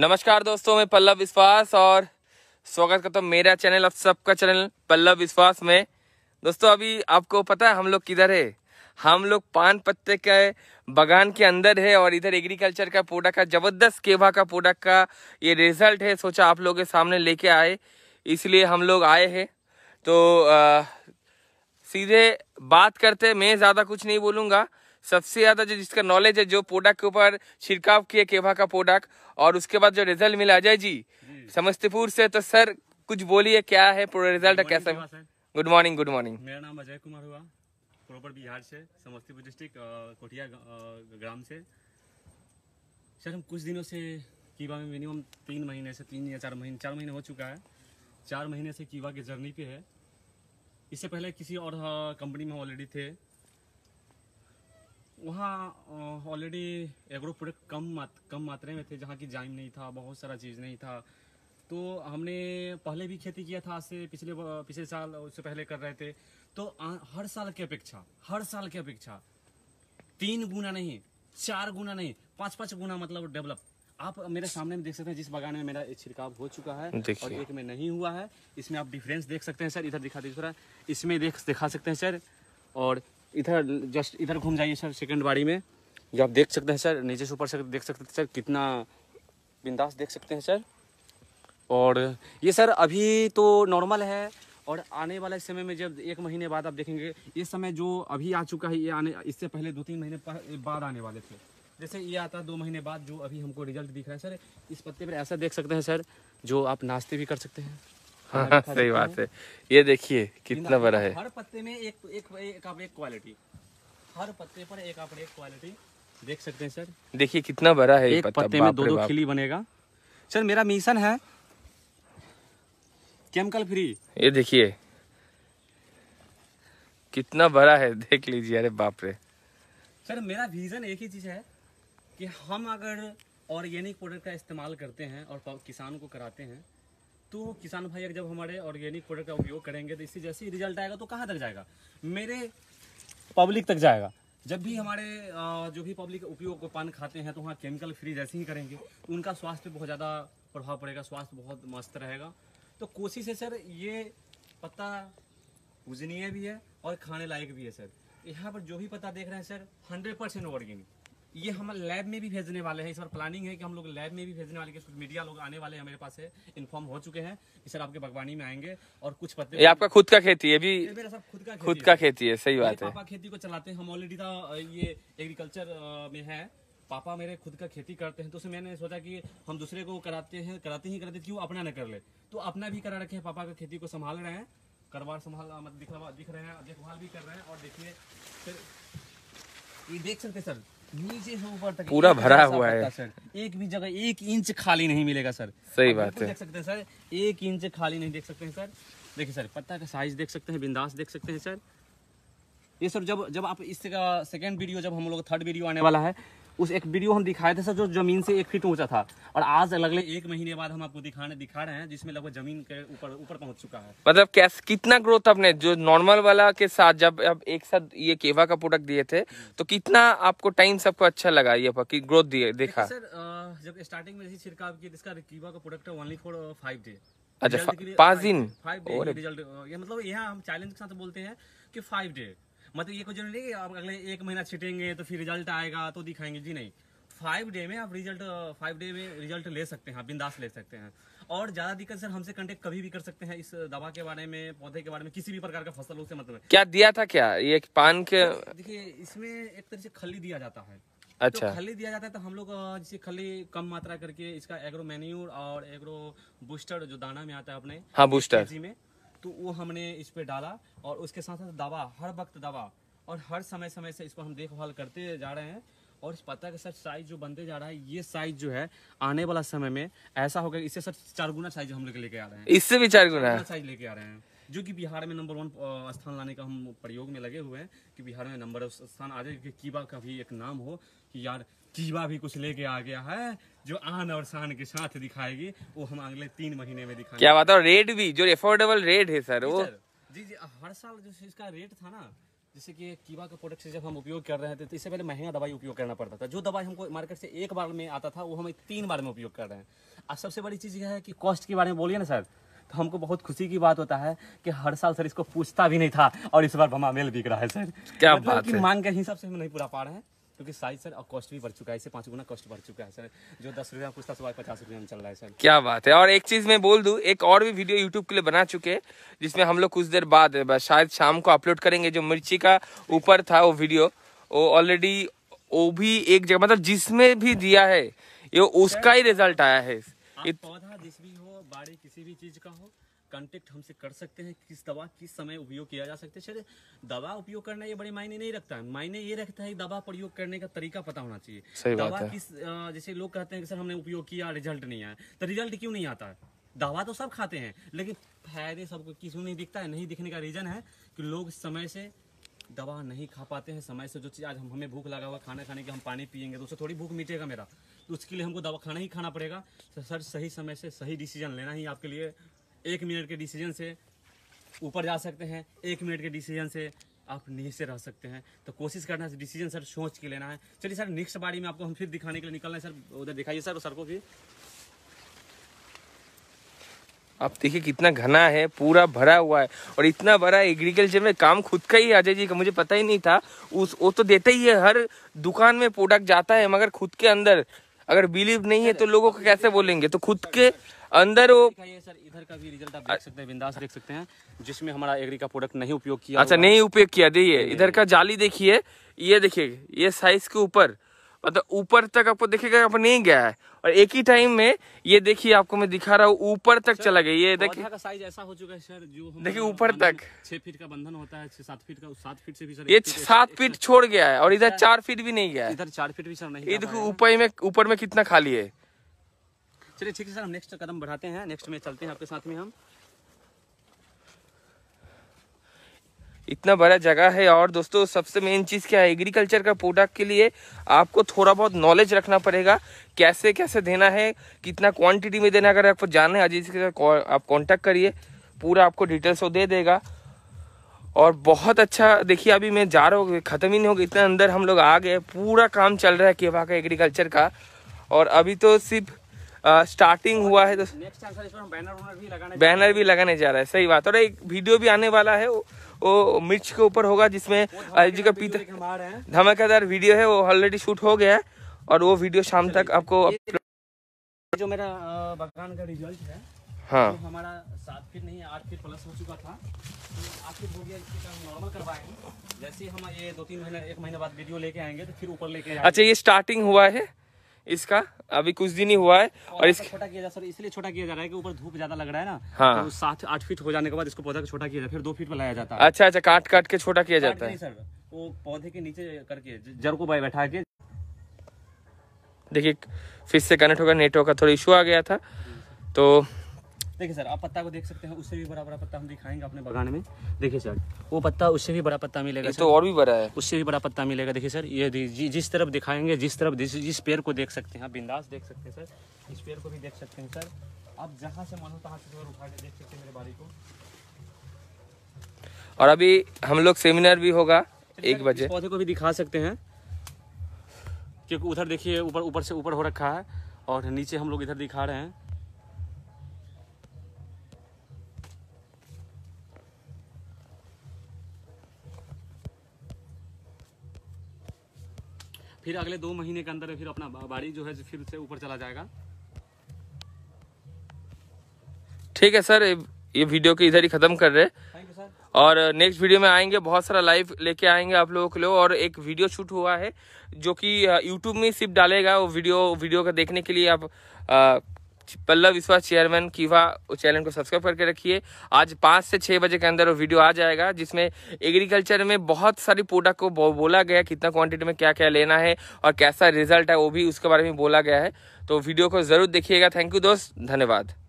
नमस्कार दोस्तों मैं पल्लव विश्वास और स्वागत करता हूँ मेरा चैनल अब सबका चैनल पल्लव विश्वास में दोस्तों अभी आपको पता है हम लोग किधर है हम लोग पान पत्ते के बगान के अंदर है और इधर एग्रीकल्चर का प्रोडक्ट का जबरदस्त केवा का प्रोडक्ट का ये रिजल्ट है सोचा आप लोगों के सामने लेके आए इसलिए हम लोग आए हैं तो आ, सीधे बात करते मैं ज़्यादा कुछ नहीं बोलूँगा सबसे ज़्यादा जो जिसका नॉलेज है जो प्रोडक्ट के ऊपर छिड़काव किए केवा का प्रोडक्ट और उसके बाद जो रिजल्ट मिला अजय जी, समस्तीपुर से तो सर कुछ बोलिए क्या है पूरा रिजल्ट कैसा गुड मॉर्निंग गुड मॉर्निंग मेरा नाम अजय कुमार हुआ प्रॉपर बिहार से समस्तीपुर डिस्ट्रिक्ट कोठिया ग्राम से सर हम कुछ दिनों से कीवा में मिनिमम तीन महीने से तीन या चार महीने चार महीने हो चुका है चार महीने से कीवा के जर्नी पे है इससे पहले किसी और कंपनी में ऑलरेडी थे वहाँ ऑलरेडी एग्रो प्रोडक्ट कम मात कम मात्रा में थे जहाँ की जाइम नहीं था बहुत सारा चीज़ नहीं था तो हमने पहले भी खेती किया था आज से पिछले पिछले साल उससे पहले कर रहे थे तो आ, हर साल की अपेक्षा हर साल की अपेक्षा तीन गुना नहीं चार गुना नहीं पाँच पाँच गुना मतलब डेवलप आप मेरे सामने में देख सकते हैं जिस बगान में मेरा छिड़काव हो चुका है और एक में नहीं हुआ है इसमें आप डिफरेंस देख सकते हैं सर इधर दिखा दीजिए थोड़ा इसमें देख दिखा सकते हैं सर और इधर जस्ट इधर घूम जाइए सर सेकेंड बाड़ी में जो आप देख सकते हैं सर नीचे से ऊपर से देख सकते हैं सर कितना बिंदास देख सकते हैं सर और ये सर अभी तो नॉर्मल है और आने वाले समय में जब एक महीने बाद आप देखेंगे ये समय जो अभी आ चुका है ये आने इससे पहले दो तीन महीने बाद आने वाले थे जैसे ये आता दो महीने बाद जो अभी हमको रिजल्ट दिख रहा है सर इस पत्ते पर ऐसा देख सकते हैं सर जो आप नाश्ते भी कर सकते हैं हाँ, हाँ, हाँ सही बात है ये देखिए कितना बड़ा है हर पत्ते में एक एक एक एक क्वालिटी हर पत्ते पर एक आप एक क्वालिटी देख सकते हैं सर देखिए कितना बड़ा है एक पत्ते में दो दो खिली बनेगा सर मेरा मिशन है केमिकल फ्री ये देखिए कितना बड़ा है देख लीजिए अरे बाप रे सर मेरा विजन एक ही चीज है कि हम अगर ऑर्गेनिक प्रोडक्ट का इस्तेमाल करते हैं और किसानों को कराते हैं तो किसान भाई अगर जब हमारे ऑर्गेनिक प्रोडक्ट का उपयोग करेंगे तो इससे जैसे ही रिजल्ट आएगा तो कहाँ तक जाएगा मेरे पब्लिक तक जाएगा जब भी हमारे जो भी पब्लिक उपयोग को पान खाते हैं तो वहाँ केमिकल फ्री जैसे ही करेंगे तो उनका स्वास्थ्य पे बहुत ज़्यादा प्रभाव पड़ेगा स्वास्थ्य बहुत मस्त रहेगा तो कोशिश है सर ये पत्ता पूजनीय भी है और खाने लायक भी है सर यहाँ पर जो भी पत्ता देख रहे हैं सर हंड्रेड परसेंट ऑर्गेनिक ये हम लैब में भी भेजने वाले हैं इस बार प्लानिंग है कि हम लोग लैब में भी भेजने वाले कुछ मीडिया लोग आने वाले हैं मेरे पास है इन्फॉर्म हो चुके हैं कि सर आपके बागवानी में आएंगे और कुछ पत्ते ये आपका खुद का खेती है भी मेरा सब खुद का खेती खुद का खेती है सही बात है पापा खेती को चलाते हैं हम ऑलरेडी ये एग्रीकल्चर में है पापा मेरे खुद का खेती करते हैं तो उसे मैंने सोचा कि हम दूसरे को कराते हैं कराते ही कराते क्यों अपना न कर ले तो अपना भी करा रखे हैं पापा का खेती को संभाल रहे हैं करवार संभाल मतलब दिख रहे हैं देखभाल भी कर रहे हैं और देखिए फिर ये देख सकते सर नीचे से ऊपर तक पूरा भरा हुआ है सर एक भी जगह एक इंच खाली नहीं मिलेगा सर सही बात है देख सकते हैं सर एक इंच खाली नहीं देख सकते हैं सर देखिए सर पत्ता का साइज देख सकते हैं बिंदास देख सकते हैं सर ये सर जब जब आप इसका सेकंड वीडियो जब हम लोग थर्ड वीडियो आने वाला है उस एक वीडियो हम दिखाए थे सर जो जमीन से एक फीट ऊंचा था और आज अलग अलग एक महीने बाद हम आपको दिखाने दिखा रहे हैं जिसमें लगभग जमीन के ऊपर ऊपर पहुंच चुका है मतलब कैसे कितना ग्रोथ आपने जो नॉर्मल वाला के साथ जब आप एक साथ ये केवा का प्रोडक्ट दिए थे तो कितना आपको टाइम सबको अच्छा लगा ये कि ग्रोथ दिए देखा सर जब स्टार्टिंग में छिड़काव किया इसका का प्रोडक्ट है ओनली फॉर फाइव डे अच्छा पाँच दिन फाइव रिजल्ट मतलब यहाँ हम चैलेंज के साथ बोलते हैं कि फाइव डे मतलब ये कुछ नहीं आप अगले एक महीना छिटेंगे तो फिर रिजल्ट आएगा तो दिखाएंगे जी नहीं फाइव डे में आप रिजल्ट फाइव डे में रिजल्ट ले सकते हैं बिंदास ले सकते हैं और ज्यादा दिक्कत सर हमसे कांटेक्ट कभी भी कर सकते हैं इस दवा के बारे में पौधे के बारे में किसी भी प्रकार का फसल उसे मतलब क्या दिया था क्या ये पान के तो देखिए इसमें एक तरह से खली दिया जाता है अच्छा तो खली दिया जाता है तो हम लोग जैसे खली कम मात्रा करके इसका एग्रो मेन्यूर और एग्रो बूस्टर जो दाना में आता है अपने हाँ बूस्टर में तो वो हमने इस पर डाला और उसके साथ साथ दवा हर वक्त दवा और हर समय समय से इसको हम देखभाल करते जा रहे हैं और इस पत्ता के सर साइज जो बनते जा रहा है ये साइज जो है आने वाला समय में ऐसा होगा इससे सर चार गुना साइज हम लोग लेके आ रहे हैं इससे भी चार गुना साइज लेके आ रहे हैं जो कि बिहार में नंबर वन स्थान लाने का हम प्रयोग में लगे हुए हैं कि बिहार में नंबर स्थान आ जाए क्योंकि कीबा का भी एक नाम हो कि यार चीवा भी कुछ लेके आ गया है जो आन और शान के साथ दिखाएगी वो हम अगले तीन महीने में दिखाएंगे क्या बात है रेट भी जो अफोर्डेबल रेट है सर वो जी जी हर साल जो इसका रेट था ना जैसे कि कीवा का प्रोडक्ट से जब हम उपयोग कर रहे थे तो इससे पहले महंगा दवाई उपयोग करना पड़ता था जो दवाई हमको मार्केट से एक बार में आता था वो हम तीन बार में उपयोग कर रहे हैं और सबसे बड़ी चीज़ यह है कि कॉस्ट के बारे में बोलिए ना सर तो हमको बहुत खुशी की बात होता है कि हर साल सर इसको पूछता भी नहीं था और इस बार भमा मेल बिक रहा है सर क्या मतलब बात है मांग के हिसाब से हम नहीं पूरा पा रहे हैं क्योंकि साइज सर और कॉस्ट भी बढ़ चुका है इसे पाँच गुना कॉस्ट बढ़ चुका है सर जो दस रुपया में पूछता सवाई पचास रुपया में चल रहा है सर क्या बात है और एक चीज़ मैं बोल दू एक और भी वीडियो यूट्यूब के लिए बना चुके जिसमें हम लोग कुछ देर बाद शायद शाम को अपलोड करेंगे जो मिर्ची का ऊपर था वो वीडियो वो ऑलरेडी वो भी एक जगह मतलब जिसमें भी दिया है ये उसका ही रिजल्ट आया है पौधा जिस भी हो बाड़ी किसी भी चीज़ का हो कांटेक्ट हमसे कर सकते हैं किस दवा किस समय उपयोग किया जा सकता है सर दवा उपयोग करना ये बड़े मायने नहीं रखता है मायने ये रखता है दवा प्रयोग करने का तरीका पता होना चाहिए दवा किस जैसे लोग कहते हैं कि सर हमने उपयोग किया रिजल्ट नहीं आया तो रिजल्ट क्यों नहीं आता दवा तो सब खाते हैं लेकिन फायदे सबको किसी नहीं दिखता है नहीं दिखने का रीजन है कि लोग समय से दवा नहीं खा पाते हैं समय से जो चीज़ आज हम हमें भूख लगा हुआ खाना खाने के हम पानी पियेंगे तो उससे थोड़ी भूख मिटेगा मेरा तो उसके लिए हमको दवा खाना ही खाना पड़ेगा तो सर सही समय से सही डिसीजन लेना ही आपके लिए एक मिनट के डिसीजन से ऊपर जा सकते हैं एक मिनट के डिसीजन से आप नीचे रह सकते हैं तो कोशिश करना है डिसीजन सर सोच के लेना है चलिए सर नेक्स्ट बारी में आपको हम फिर दिखाने के लिए निकलना है सर उधर दिखाइए सर सर को भी आप देखिए कितना घना है पूरा भरा हुआ है और इतना बड़ा एग्रीकल्चर में काम खुद का ही अजय जी का मुझे पता ही नहीं था उस वो तो देते ही है हर दुकान में प्रोडक्ट जाता है मगर खुद के अंदर अगर बिलीव नहीं है तो लोगों को कैसे बोलेंगे तो खुद के अंदर वो सर इधर का भी रिजल्ट आप देख सकते हैं बिंदास देख सकते हैं जिसमें हमारा एग्री का प्रोडक्ट नहीं उपयोग किया अच्छा नहीं उपयोग किया देखिए इधर का जाली देखिए ये देखिए ये साइज के ऊपर मतलब ऊपर तक आपको देखेगा यहाँ नहीं गया है और एक ही टाइम में ये देखिए आपको मैं दिखा रहा हूँ ऊपर तक चला गया ये देखिए साइज ऐसा हो चुका है सर जो देखिए ऊपर तक छह फीट का बंधन होता है छह सात फीट का सात फीट से भी सर ये सात फीट छोड़ गया है और इधर चार फीट भी नहीं गया इधर चार फीट भी सर नहीं ये ऊपर में ऊपर में कितना खाली है चलिए ठीक है सर हम नेक्स्ट कदम बढ़ाते हैं नेक्स्ट में चलते हैं आपके साथ में हम इतना बड़ा जगह है और दोस्तों सबसे मेन चीज़ क्या है एग्रीकल्चर का प्रोडक्ट के लिए आपको थोड़ा बहुत नॉलेज रखना पड़ेगा कैसे कैसे देना है कितना क्वांटिटी में देना अगर आपको जानना है अजीज के साथ आप कांटेक्ट करिए पूरा आपको डिटेल्स वो दे देगा और बहुत अच्छा देखिए अभी मैं जा रहा हूँ ख़त्म ही नहीं होगा इतना अंदर हम लोग आ गए पूरा काम चल रहा है केवा का एग्रीकल्चर का और अभी तो सिर्फ स्टार्टिंग हुआ है तो बैनर भी लगाने जा रहा है सही बात और एक वीडियो भी आने वाला है वो, मिर्च के ऊपर होगा जिसमें अजय जी का पीता धमाकेदार वीडियो है वो ऑलरेडी शूट हो गया है और वो वीडियो शाम तक आपको जो मेरा बगान का रिजल्ट है हाँ तो हमारा सात फीट नहीं आठ फीट प्लस हो चुका था आठ फीट हो गया इसके नॉर्मल करवाए जैसे हम ये दो तीन महीने एक महीने बाद वीडियो लेके आएंगे तो फिर ऊपर लेके अच्छा ये स्टार्टिंग हुआ है इसका अभी कुछ दिन ही हुआ है और इसका छोटा किया जा सर इसलिए छोटा किया जा रहा है कि ऊपर धूप ज्यादा लग रहा है ना हाँ तो सात आठ फीट हो जाने के बाद इसको पौधा का छोटा किया जाता है फिर दो फीट में लाया जाता है अच्छा अच्छा काट काट के छोटा किया जाता है सर वो पौधे के नीचे करके जर को बैठा के देखिए फिर से कनेक्ट होगा नेटवर्क का थोड़ा इशू आ गया था तो देखिए सर आप पत्ता को देख सकते हैं उससे भी बड़ा बड़ा पत्ता हम दिखाएंगे अपने बगान में देखिए सर वो पत्ता उससे भी बड़ा पत्ता मिलेगा तो और भी बड़ा है उससे भी बड़ा पत्ता मिलेगा देखिए सर ये जिस तरफ दिखाएंगे जिस तरफ जिस, पेड़ को देख सकते हैं बिंदास देख सकते हैं सर इस पेड़ को भी देख सकते हैं सर आप जहाँ से मानो तहाँ से उठा के देख सकते हैं मेरे बाड़ी को और अभी हम लोग सेमिनार भी होगा एक बजे पौधे को भी दिखा सकते हैं क्योंकि उधर देखिए ऊपर ऊपर से ऊपर हो रखा है और नीचे हम लोग इधर दिखा रहे हैं फिर अगले दो महीने के अंदर फिर अपना बाड़ी जो है फिर से ऊपर चला जाएगा ठीक है सर ये वीडियो के इधर ही खत्म कर रहे हैं और नेक्स्ट वीडियो में आएंगे बहुत सारा लाइव लेके आएंगे आप लोगों के लिए और एक वीडियो शूट हुआ है जो कि यूट्यूब में सिर्फ डालेगा वो वीडियो वीडियो का देखने के लिए आप आ, पल्लव विश्वास चेयरमैन कीवा चैनल को सब्सक्राइब करके रखिए आज पाँच से छः बजे के अंदर वो वीडियो आ जाएगा जिसमें एग्रीकल्चर में बहुत सारी प्रोडक्ट को बोला गया कितना क्वांटिटी में क्या क्या लेना है और कैसा रिजल्ट है वो भी उसके बारे में बोला गया है तो वीडियो को ज़रूर देखिएगा थैंक यू दोस्त धन्यवाद